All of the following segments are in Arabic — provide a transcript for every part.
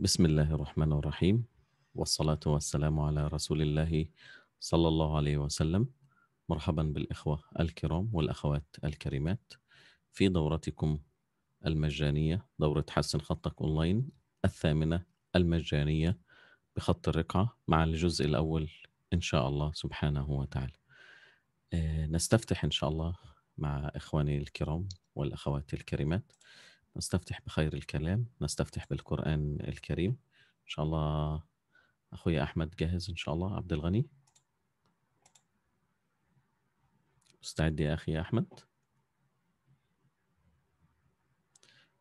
بسم الله الرحمن الرحيم والصلاة والسلام على رسول الله صلى الله عليه وسلم مرحبا بالإخوة الكرام والأخوات الكريمات في دورتكم المجانية دورة حسن خطك أونلاين الثامنة المجانية بخط الرقعة مع الجزء الأول إن شاء الله سبحانه وتعالى آه، نستفتح إن شاء الله مع إخواني الكرام والأخوات الكريمات نستفتح بخير الكلام نستفتح بالقرآن الكريم إن شاء الله أخوي أحمد جاهز إن شاء الله عبد الغني مستعد يا أخي أحمد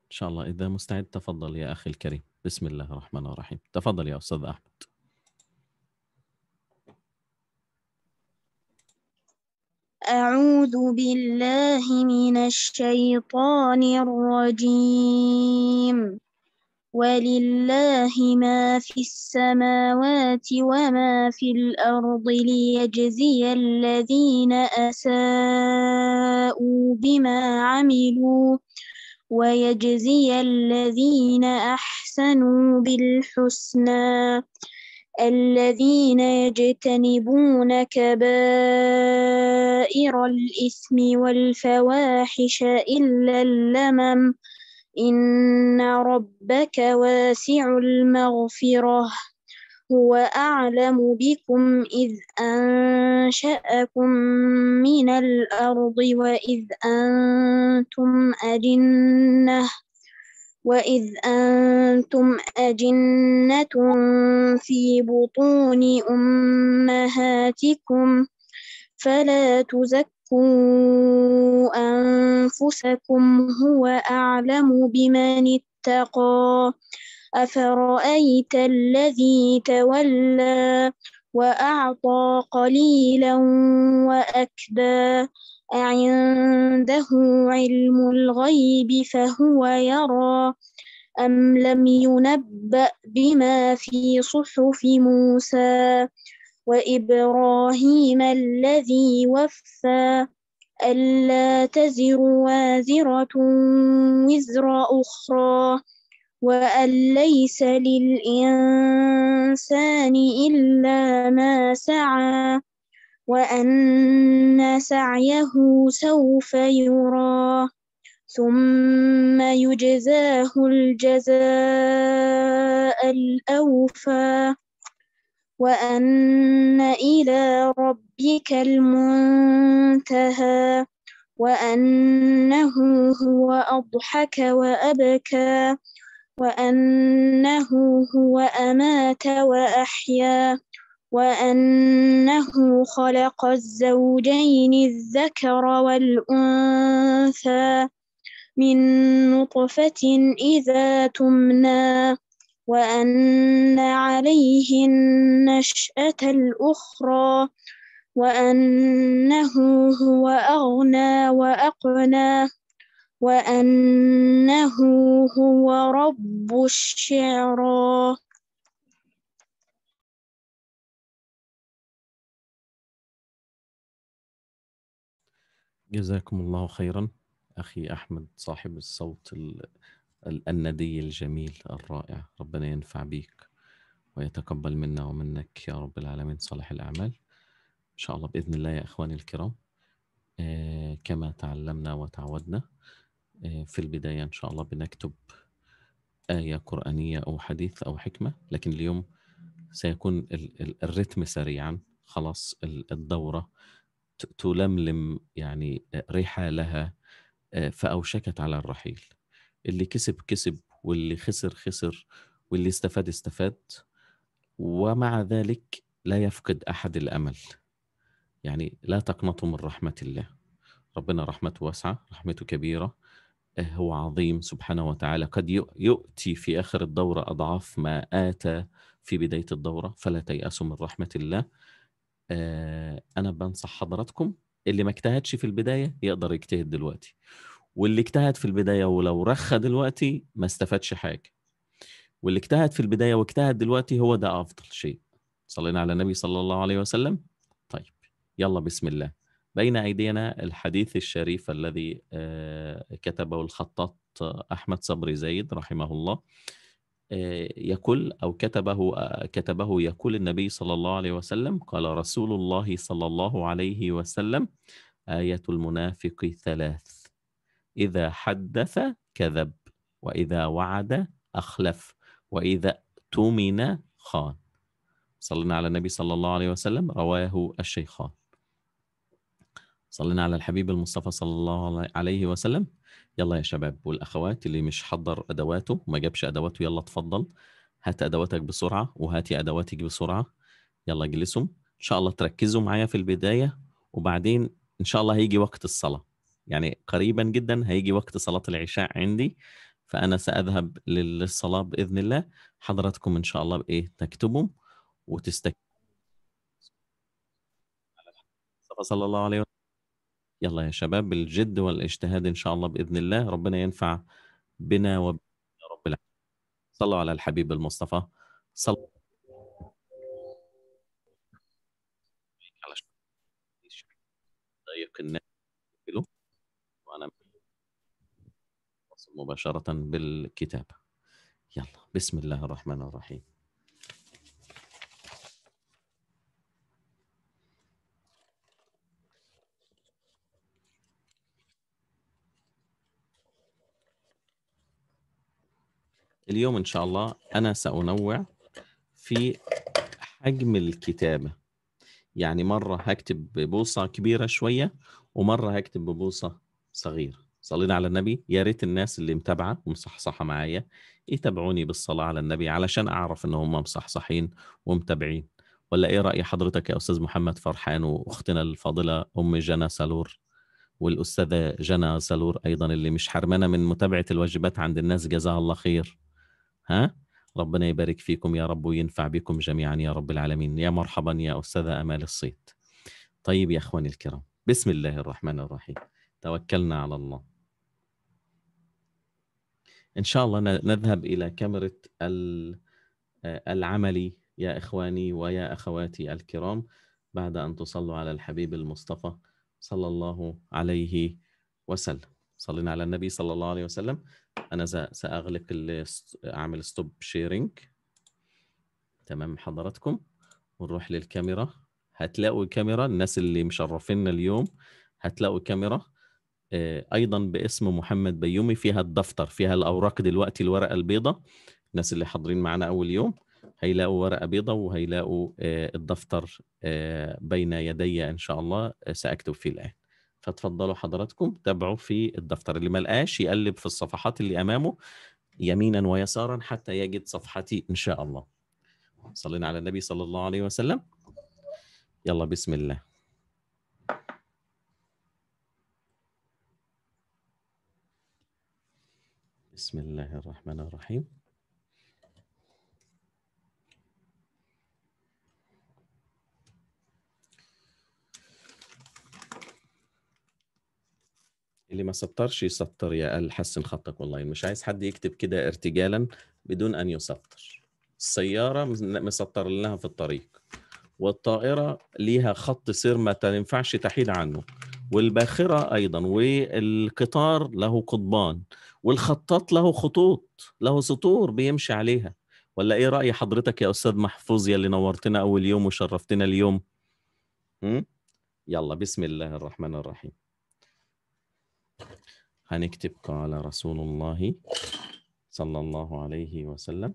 إن شاء الله إذا مستعد تفضل يا أخي الكريم بسم الله الرحمن الرحيم تفضل يا أستاذ أحمد أعوذ بالله من الشيطان الرجيم ولله ما في السماوات وما في الأرض ليجزي الذين أساءوا بما عملوا ويجزي الذين أحسنوا بالحسنى الذين يجتنبون كبائر الإثم والفواحش إلا اللمم إن ربك واسع المغفرة هو أعلم بكم إذ أنشأكم من الأرض وإذ أنتم أجنه وإذ أنتم أجنة في بطون أمهاتكم فلا تزكوا أنفسكم هو أعلم بمن اتقى أفرأيت الذي تولى وأعطى قليلا وأكدى أعنده علم الغيب فهو يرى أم لم ينبأ بما في صحف موسى وإبراهيم الذي وفى ألا تزر وازرة وزر أخرى وأن ليس للإنسان إلا ما سعى وأن سعيه سوف يرى ثم يجزاه الجزاء الأوفى وأن إلى ربك المنتهى وأنه هو أضحك وأبكى وأنه هو أمات وأحيا وأنه خلق الزوجين الذكر والأنثى من نطفة إذا تمنى وأن عليه النشأة الأخرى وأنه هو أغنى وأقنى وأنه هو رب الشعرى جزاكم الله خيرا أخي أحمد صاحب الصوت الندي الجميل الرائع ربنا ينفع بيك ويتقبل منا ومنك يا رب العالمين صالح الأعمال إن شاء الله بإذن الله يا إخواني الكرام آه، كما تعلمنا وتعودنا آه، في البداية إن شاء الله بنكتب آية قرآنية أو حديث أو حكمة لكن اليوم سيكون الرتم سريعا خلاص الدورة تلملم يعني رحالها آه، فأوشكت على الرحيل اللي كسب كسب واللي خسر خسر واللي استفاد استفاد ومع ذلك لا يفقد أحد الأمل يعني لا تقنطوا من رحمة الله ربنا رحمته واسعة رحمته كبيرة آه، هو عظيم سبحانه وتعالى قد يؤتي في آخر الدورة أضعاف ما آتى في بداية الدورة فلا تيأسوا من رحمة الله آه، انا بنصح حضراتكم اللي ما اجتهدش في البدايه يقدر يجتهد دلوقتي واللي اجتهد في البدايه ولو رخى دلوقتي ما استفادش حاجه واللي اجتهد في البدايه واجتهد دلوقتي هو ده افضل شيء صلينا على النبي صلى الله عليه وسلم طيب يلا بسم الله بين ايدينا الحديث الشريف الذي آه، كتبه الخطاط احمد صبري زايد رحمه الله آه، يقول أو كتبه آه، كتبه يقول النبي صلى الله عليه وسلم قال رسول الله صلى الله عليه وسلم آية المنافق ثلاث إذا حدث كذب وإذا وعد أخلف وإذا اؤتمن خان صلينا على النبي صلى الله عليه وسلم رواه الشيخان صلينا على الحبيب المصطفى صلى الله عليه وسلم يلا يا شباب والاخوات اللي مش حضر ادواته ما جابش ادواته يلا اتفضل هات ادواتك بسرعه وهاتي ادواتك بسرعه يلا اجلسوا ان شاء الله تركزوا معايا في البدايه وبعدين ان شاء الله هيجي وقت الصلاه يعني قريبا جدا هيجي وقت صلاه العشاء عندي فانا ساذهب للصلاه باذن الله حضراتكم ان شاء الله بايه تكتبوا وتستكتبوا صلى الله عليه وسلم يلا يا شباب بالجد والاجتهاد إن شاء الله بإذن الله ربنا ينفع بنا وب رب العالمين صلوا على الحبيب المصطفى صلوا ضيق وأنا مباشرة بالكتاب يلا بسم الله الرحمن الرحيم اليوم ان شاء الله انا سانوع في حجم الكتابه يعني مره هكتب ببوصه كبيره شويه ومره هكتب ببوصه صغيره صلينا على النبي يا ريت الناس اللي متابعه ومصحصحه معايا يتابعوني بالصلاه على النبي علشان اعرف ان هم مصحصحين ومتابعين ولا ايه راي حضرتك يا استاذ محمد فرحان واختنا الفاضله ام جنى سالور والاستاذه جنى سالور ايضا اللي مش حرمانه من متابعه الواجبات عند الناس جزاها الله خير ها ربنا يبارك فيكم يا رب وينفع بكم جميعا يا رب العالمين يا مرحبا يا أستاذة أمال الصيت طيب يا أخواني الكرام بسم الله الرحمن الرحيم توكلنا على الله إن شاء الله نذهب إلى كاميرا العملي يا إخواني ويا أخواتي الكرام بعد أن تصلوا على الحبيب المصطفى صلى الله عليه وسلم صلينا على النبي صلى الله عليه وسلم انا ساغلق اعمل ستوب شيرنج تمام حضراتكم ونروح للكاميرا هتلاقوا الكاميرا الناس اللي مشرفينا اليوم هتلاقوا كاميرا آه، ايضا باسم محمد بيومي فيها الدفتر فيها الاوراق دلوقتي الورقه البيضاء الناس اللي حاضرين معنا اول يوم هيلاقوا ورقه بيضاء وهيلاقوا آه، الدفتر آه، بين يدي ان شاء الله ساكتب فيه الان فتفضلوا حضراتكم تابعوا في الدفتر اللي ملقاش يقلب في الصفحات اللي امامه يمينا ويسارا حتى يجد صفحتي ان شاء الله صلينا على النبي صلى الله عليه وسلم يلا بسم الله بسم الله الرحمن الرحيم اللي ما سطرش يسطر يا قال حسن خطك والله مش عايز حد يكتب كده ارتجالا بدون ان يسطر السياره مسطر لها في الطريق والطائره ليها خط سير ما تنفعش تحيد عنه والباخره ايضا والقطار له قضبان والخطاط له خطوط له سطور بيمشي عليها ولا ايه راي حضرتك يا استاذ محفوظ يا اللي نورتنا اول يوم وشرفتنا اليوم يلا بسم الله الرحمن الرحيم هنكتب قال رسول الله صلى الله عليه وسلم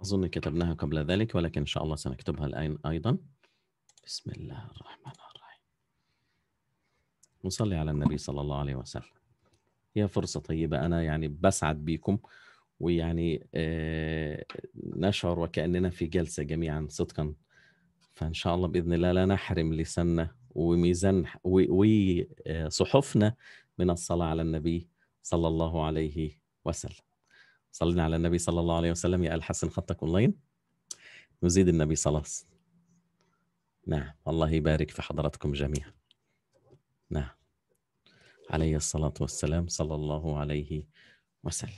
أظن كتبناها قبل ذلك ولكن إن شاء الله سنكتبها الآن أيضا بسم الله الرحمن الرحيم نصلي على النبي صلى الله عليه وسلم هي فرصة طيبة أنا يعني بسعد بيكم ويعني آه، نشعر وكأننا في جلسة جميعا صدقا فان شاء الله باذن الله لا نحرم لساننا وميزان وصحفنا من الصلاه على النبي صلى الله عليه وسلم صلينا على النبي صلى الله عليه وسلم يا الحسن خطك اونلاين نزيد النبي صلاه نعم الله يبارك في حضراتكم جميعا نعم عليه الصلاه والسلام صلى الله عليه وسلم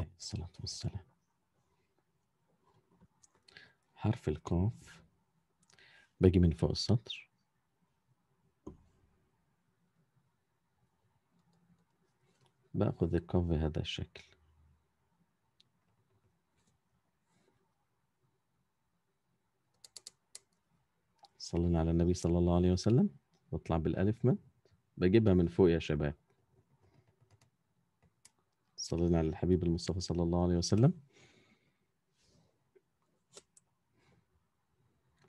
عليه الصلاة والسلام حرف القاف باجي من فوق السطر بأخذ القاف بهذا الشكل صلينا على النبي صلى الله عليه وسلم بطلع بالألف من بجيبها من فوق يا شباب صلينا على الحبيب المصطفى صلى الله عليه وسلم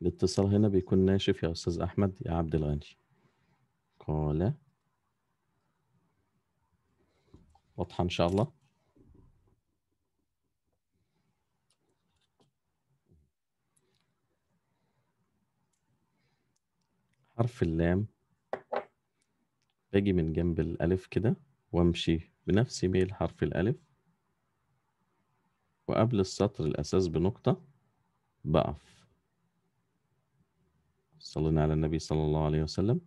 الاتصال هنا بيكون ناشف يا أستاذ أحمد يا عبد الغني قال واضحة إن شاء الله حرف اللام باجي من جنب الألف كده وامشي بنفس ميل حرف الألف وقبل السطر الأساس بنقطة بقف صلينا على النبي صلى الله عليه وسلم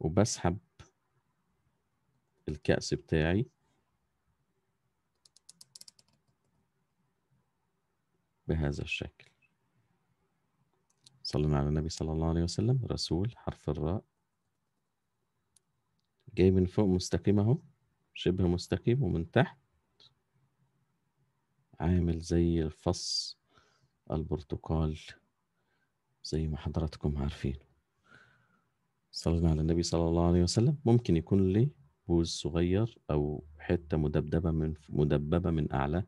وبسحب الكأس بتاعي بهذا الشكل صلينا على النبي صلى الله عليه وسلم رسول حرف الراء جاي من فوق مستقيم اهو شبه مستقيم ومن تحت عامل زي الفص البرتقال زي ما حضراتكم عارفين صلينا على النبي صلى الله عليه وسلم ممكن يكون لي بوز صغير او حته مدبدبه من مدببه من اعلى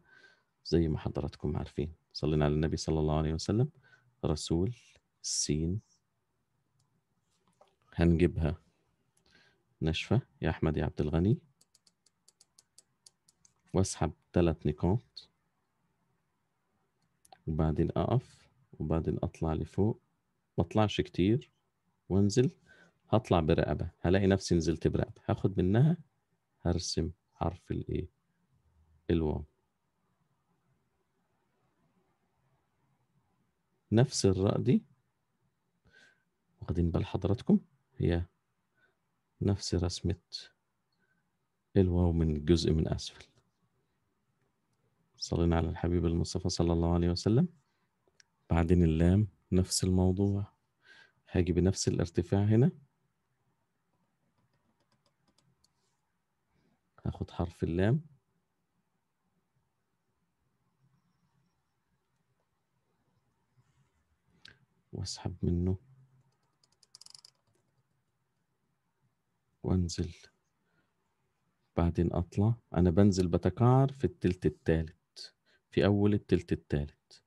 زي ما حضراتكم عارفين صلينا على النبي صلى الله عليه وسلم رسول السين هنجيبها ناشفة يا أحمد يا عبد الغني واسحب ثلاث نقاط وبعدين أقف وبعدين أطلع لفوق ما أطلعش كتير وانزل هطلع برقبة هلاقي نفسي نزلت برقبة هاخد منها هرسم حرف الايه الواو نفس الراء دي واخدين بال حضراتكم هي نفس رسمة الواو من جزء من أسفل صلينا على الحبيب المصطفى صلى الله عليه وسلم بعدين اللام نفس الموضوع هاجي بنفس الارتفاع هنا هاخد حرف اللام واسحب منه وانزل بعدين اطلع انا بنزل بتكعر في التلت التالت في اول التلت التالت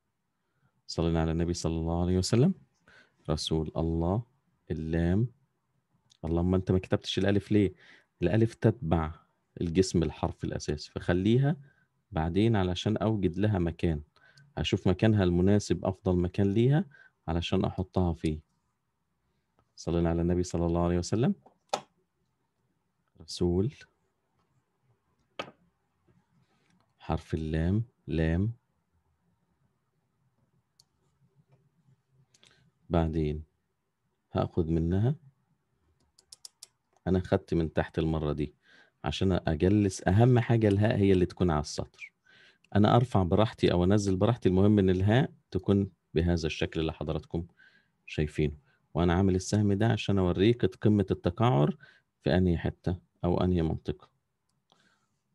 صلينا على النبي صلى الله عليه وسلم رسول الله اللام اللهم انت ما كتبتش الالف ليه الالف تتبع الجسم الحرف الاساسي فخليها بعدين علشان اوجد لها مكان اشوف مكانها المناسب افضل مكان ليها علشان احطها فيه صلينا على النبي صلى الله عليه وسلم رسول حرف اللام لام بعدين هاخد منها انا خدت من تحت المره دي عشان اجلس اهم حاجه الهاء هي اللي تكون على السطر انا ارفع براحتي او انزل براحتي المهم ان الهاء تكون بهذا الشكل اللي حضراتكم شايفينه وانا عامل السهم ده عشان اوريك قمه التقعر في انهي حته أو أنهي منطقة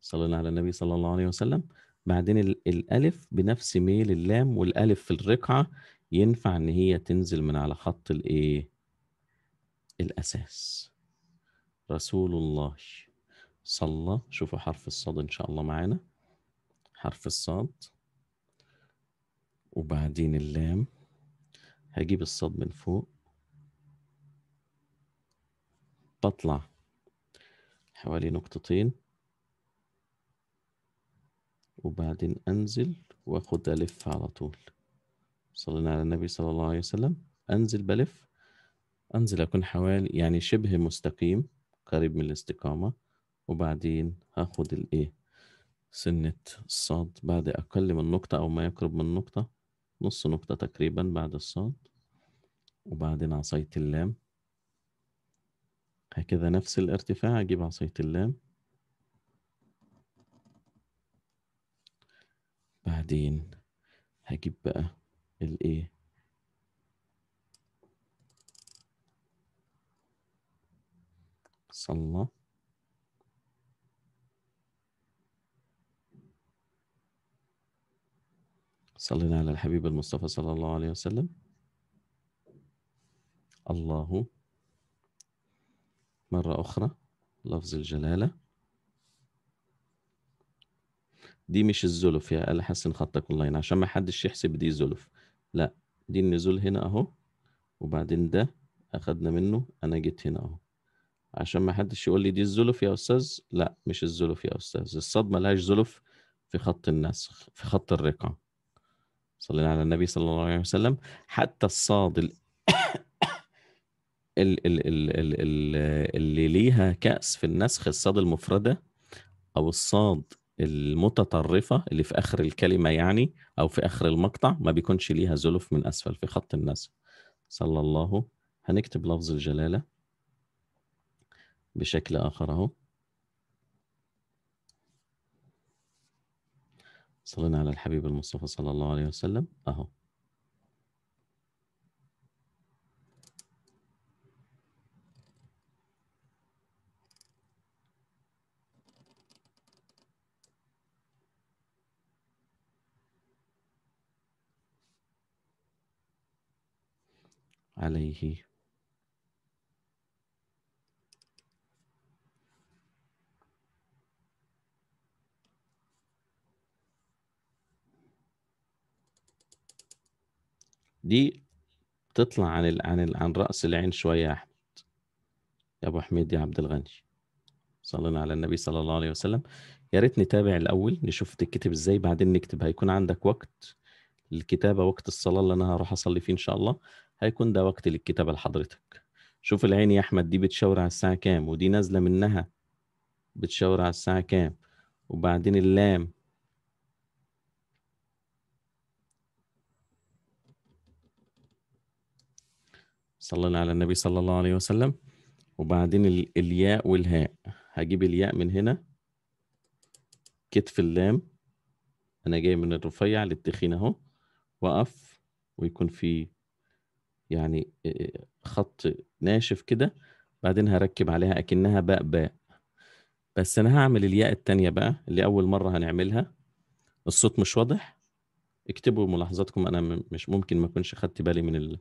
صلى على النبي صلى الله عليه وسلم بعدين الألف بنفس ميل اللام والألف في الرقعة ينفع إن هي تنزل من على خط الإيه الأساس رسول الله صلى شوفوا حرف الصاد إن شاء الله معانا حرف الصاد وبعدين اللام هجيب الصاد من فوق بطلع حوالي نقطتين وبعدين أنزل وأخد ألف على طول صلينا على النبي صلى الله عليه وسلم أنزل بلف أنزل أكون حوالي يعني شبه مستقيم قريب من الاستقامة وبعدين هاخد الإيه سنة الصاد بعد أقل من نقطة أو ما يقرب من نقطة نص نقطة تقريبا بعد الصاد وبعدين عصاية اللام هكذا نفس الارتفاع أجيب عصية اللام بعدين هجيب بقى الايه صلى صلينا على الحبيب المصطفى صلى الله عليه وسلم الله مرة أخرى لفظ الجلالة دي مش الزلف يا ألا حسن خطك والله يعني عشان ما حدش يحسب دي زلف لا دي النزول هنا أهو وبعدين ده أخدنا منه أنا جيت هنا أهو عشان ما حدش يقول لي دي الزلف يا أستاذ لا مش الزلف يا أستاذ الصدمة لهاش زلف في خط النسخ في خط الرقعة صلينا على النبي صلى الله عليه وسلم حتى الصاد ال ال ال ال ال اللي ليها كأس في النسخ الصاد المفردة أو الصاد المتطرفة اللي في آخر الكلمة يعني أو في آخر المقطع ما بيكونش ليها زلف من أسفل في خط النسخ صلى الله هنكتب لفظ الجلالة بشكل آخر أهو صلينا على الحبيب المصطفى صلى الله عليه وسلم أهو عليه دي تطلع عن ال عن ال عن رأس العين شوية يا أحمد يا أبو حميد يا عبد الغني صلينا على النبي صلى الله عليه وسلم يا ريت نتابع الأول نشوف تتكتب إزاي بعدين نكتب هيكون عندك وقت الكتابه وقت الصلاه اللي انا هروح اصلي فيه ان شاء الله هيكون ده وقت للكتابه لحضرتك شوف العين يا احمد دي بتشاور على الساعه كام ودي نازله منها بتشاور على الساعه كام وبعدين اللام صلينا على النبي صلى الله عليه وسلم وبعدين الياء والهاء هجيب الياء من هنا كتف اللام انا جاي من الرفيع للتخين اهو وقف ويكون في يعني خط ناشف كده بعدين هركب عليها اكنها باء باء بس انا هعمل الياء التانية بقى اللي اول مرة هنعملها الصوت مش واضح اكتبوا ملاحظاتكم انا مش ممكن ما اكونش خدت بالي من ال...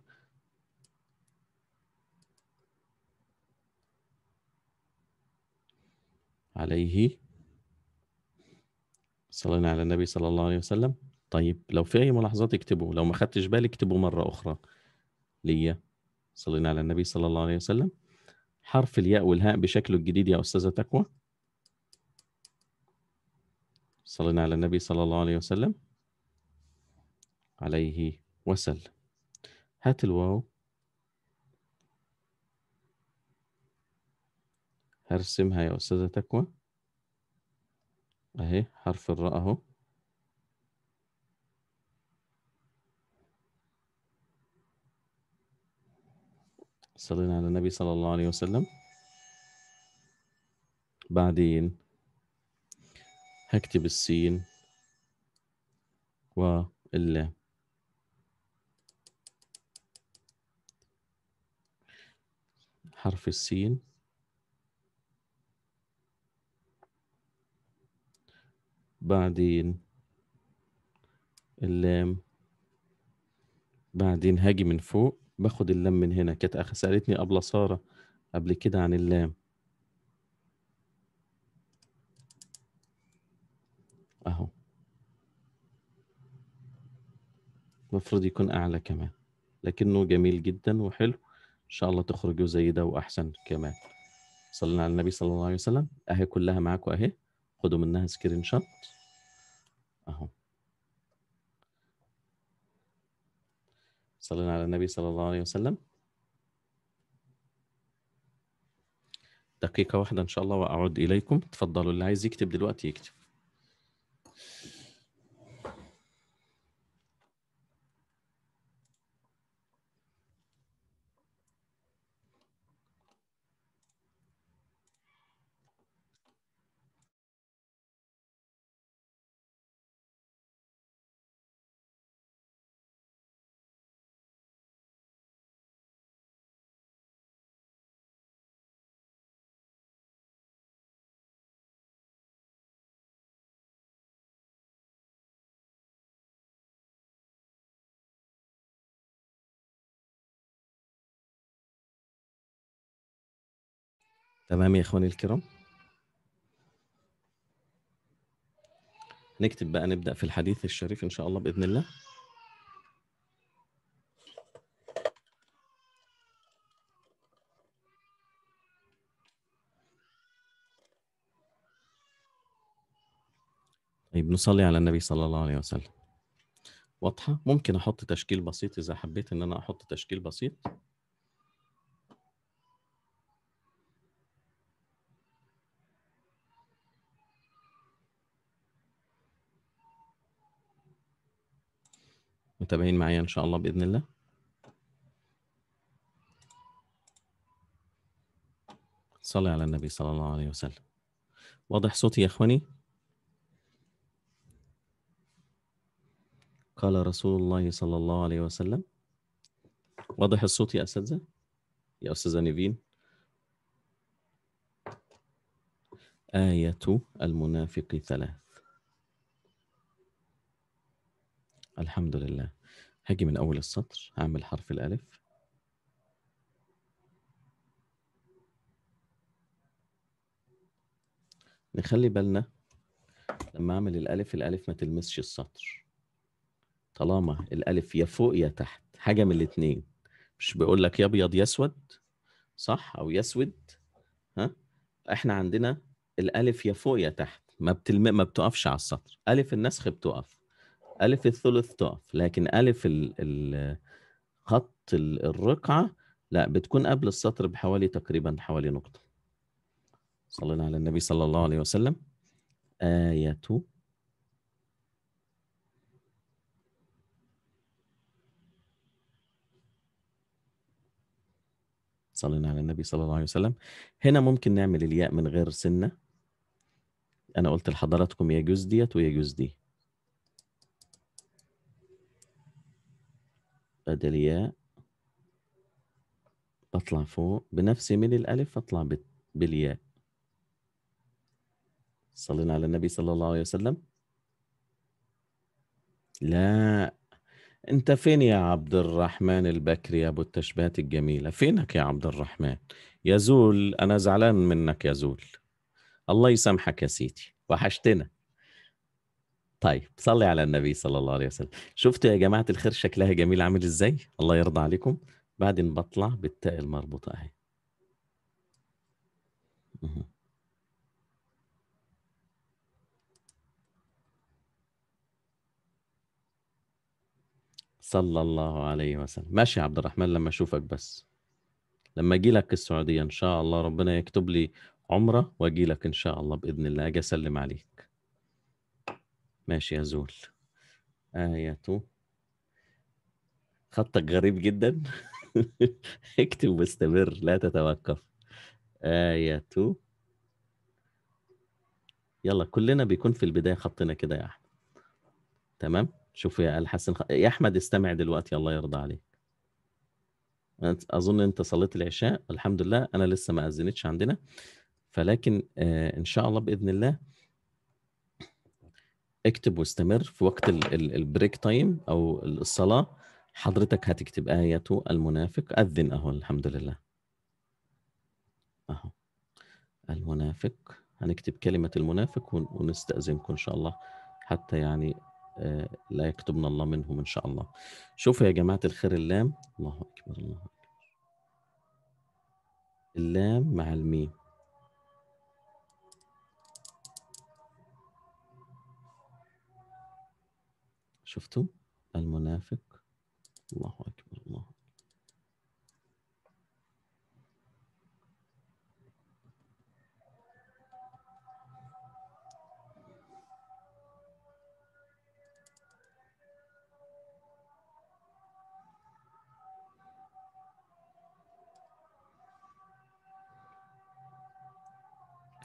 عليه صلينا على النبي صلى الله عليه وسلم طيب لو في اي ملاحظات اكتبوا لو ما خدتش بالي اكتبوا مره اخرى ليا صلينا على النبي صلى الله عليه وسلم حرف الياء والهاء بشكله الجديد يا استاذه تقوى صلينا على النبي صلى الله عليه وسلم عليه وسلم هات الواو هرسمها يا استاذه تقوى اهي حرف الراء اهو صلينا على النبي صلى الله عليه وسلم بعدين هكتب السين واللام حرف السين بعدين اللام بعدين هاجي من فوق باخد اللام من هنا كانت سألتني قبل سارة قبل كده عن اللام أهو المفروض يكون أعلى كمان لكنه جميل جدا وحلو إن شاء الله تخرجوا زي ده وأحسن كمان صلينا على النبي صلى الله عليه وسلم أهي كلها معاكم أهي خدوا منها سكرين شوت أهو صلينا على النبي صلى الله عليه وسلم دقيقة واحدة إن شاء الله وأعود إليكم تفضلوا اللي عايز يكتب دلوقتي يكتب تمام يا اخواني الكرام نكتب بقى نبدأ في الحديث الشريف إن شاء الله بإذن الله طيب نصلي على النبي صلى الله عليه وسلم واضحة ممكن أحط تشكيل بسيط إذا حبيت إن أنا أحط تشكيل بسيط متابعين معايا ان شاء الله باذن الله صلي على النبي صلى الله عليه وسلم واضح صوتي يا اخواني قال رسول الله صلى الله عليه وسلم واضح الصوت يا اساتذه يا استاذه نيفين آية المنافق ثلاث الحمد لله هاجي من أول السطر هعمل حرف الألف نخلي بالنا لما أعمل الألف الألف ما تلمسش السطر طالما الألف يا فوق يا تحت حاجة من الاتنين مش بيقول لك يا أبيض يا أسود صح أو يسود ها احنا عندنا الألف يا فوق يا تحت ما بتلم... ما بتقفش على السطر ألف النسخ بتقف ألف الثلث تقف لكن ألف ال ال خط الرقعة لا بتكون قبل السطر بحوالي تقريبا حوالي نقطة صلينا على النبي صلى الله عليه وسلم آية صلينا على النبي صلى الله عليه وسلم هنا ممكن نعمل الياء من غير سنة أنا قلت لحضراتكم يجوز ديت ويجوز دي بدل ياء بطلع فوق بنفسي من الألف أطلع بالياء صلينا على النبي صلى الله عليه وسلم لا انت فين يا عبد الرحمن البكري ابو التشبيهات الجميله فينك يا عبد الرحمن يا زول انا زعلان منك يا زول الله يسامحك يا سيدي وحشتنا طيب صلي على النبي صلى الله عليه وسلم شفتوا يا جماعة الخير شكلها جميل عامل ازاي الله يرضى عليكم بعدين بطلع بالتاء المربوطة اهي صلى الله عليه وسلم ماشي يا عبد الرحمن لما اشوفك بس لما اجي لك السعوديه ان شاء الله ربنا يكتب لي عمره واجي لك ان شاء الله باذن الله اجي اسلم عليك ماشي يا زول آية خطك غريب جدا اكتب واستمر لا تتوقف آية يلا كلنا بيكون في البداية خطنا كده يا أحمد تمام شوف يا الحسن يا أحمد استمع دلوقتي الله يرضى عليك أظن أنت صليت العشاء الحمد لله أنا لسه ما أذنتش عندنا فلكن آه إن شاء الله بإذن الله اكتب واستمر في وقت البريك تايم او الصلاه حضرتك هتكتب ايه المنافق اذن اهو الحمد لله اهو المنافق هنكتب كلمه المنافق ونستاذنكم ان شاء الله حتى يعني آه، لا يكتبنا الله منهم ان شاء الله شوفوا يا جماعه الخير اللام الله اكبر الله اكبر اللام مع الميم شفتوا المنافق الله أكبر الله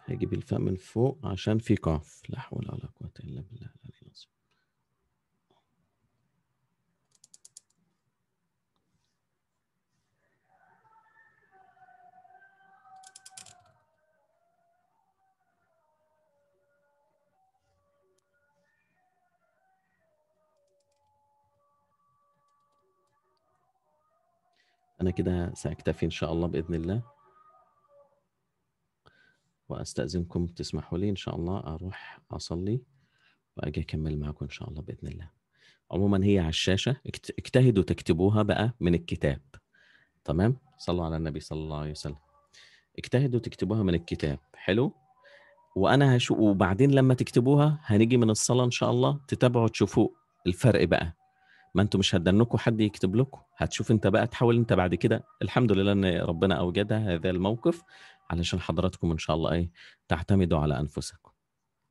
هجيب الفاء من فوق عشان في قاف لا حول ولا قوة إلا بالله أنا كده سأكتفي إن شاء الله بإذن الله وأستأذنكم تسمحوا لي إن شاء الله أروح أصلي وأجي أكمل معكم إن شاء الله بإذن الله عموما هي على الشاشة اجتهدوا تكتبوها بقى من الكتاب تمام صلوا على النبي صلى الله عليه وسلم اجتهدوا تكتبوها من الكتاب حلو وانا هشوف وبعدين لما تكتبوها هنيجي من الصلاه ان شاء الله تتابعوا تشوفوا الفرق بقى ما انتوا مش هتدنكوا حد يكتب لكم هتشوف انت بقى تحاول انت بعد كده الحمد لله ان ربنا اوجدها هذا الموقف علشان حضراتكم ان شاء الله ايه تعتمدوا على انفسكم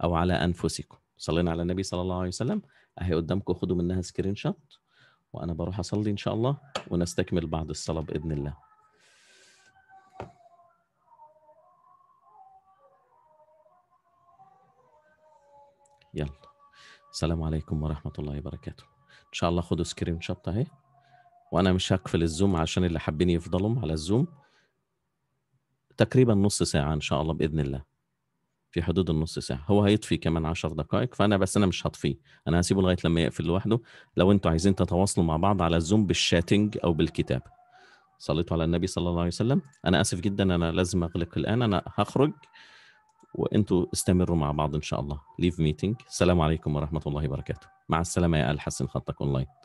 او على انفسكم صلينا على النبي صلى الله عليه وسلم اهي قدامكم خدوا منها سكرين شوت وانا بروح اصلي ان شاء الله ونستكمل بعد الصلاه باذن الله يلا السلام عليكم ورحمه الله وبركاته ان شاء الله خدوا سكرين شوت اهي وانا مش هقفل الزوم عشان اللي حابين يفضلوا على الزوم تقريبا نص ساعه ان شاء الله باذن الله في حدود النص ساعه هو هيطفي كمان 10 دقائق فانا بس انا مش هطفيه انا هسيبه لغايه لما يقفل لوحده لو انتوا عايزين تتواصلوا مع بعض على الزوم بالشاتنج او بالكتاب صليتوا على النبي صلى الله عليه وسلم انا اسف جدا انا لازم اغلق الان انا هخرج وانتوا استمروا مع بعض ان شاء الله ليف ميتنج السلام عليكم ورحمه الله وبركاته مع السلامه يا ال حسن خطك اونلاين